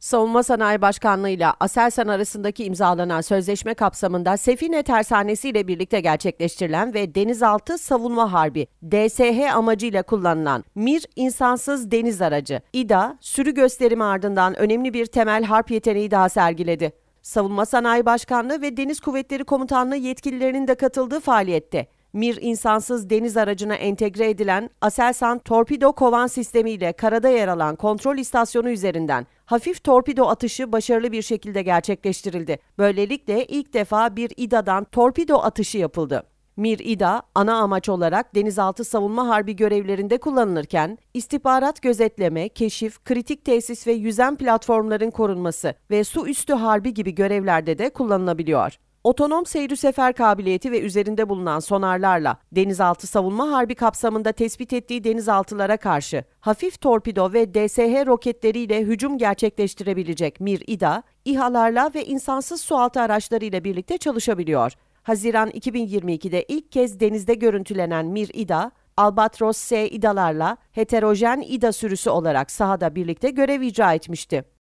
Savunma Sanayi Başkanlığı ile Aselsan arasındaki imzalanan sözleşme kapsamında Sefine Tersanesi ile birlikte gerçekleştirilen ve Denizaltı Savunma Harbi DSH amacıyla kullanılan MIR insansız deniz aracı İDA sürü gösterimi ardından önemli bir temel harp yeteneği daha sergiledi. Savunma Sanayi Başkanlığı ve Deniz Kuvvetleri Komutanlığı yetkililerinin de katıldığı faaliyette Mir insansız deniz aracına entegre edilen Aselsan torpido kovan sistemiyle karada yer alan kontrol istasyonu üzerinden hafif torpido atışı başarılı bir şekilde gerçekleştirildi. Böylelikle ilk defa bir İDA'dan torpido atışı yapıldı. Mir İDA ana amaç olarak denizaltı savunma harbi görevlerinde kullanılırken istihbarat gözetleme, keşif, kritik tesis ve yüzen platformların korunması ve su üstü harbi gibi görevlerde de kullanılabiliyor. Otonom seyri sefer kabiliyeti ve üzerinde bulunan sonarlarla denizaltı savunma harbi kapsamında tespit ettiği denizaltılara karşı hafif torpido ve DSH roketleriyle hücum gerçekleştirebilecek MIR-İDA, İHA'larla ve insansız sualtı araçlarıyla birlikte çalışabiliyor. Haziran 2022'de ilk kez denizde görüntülenen MIR-İDA, Albatros S İDA'larla heterojen İDA sürüsü olarak sahada birlikte görev icra etmişti.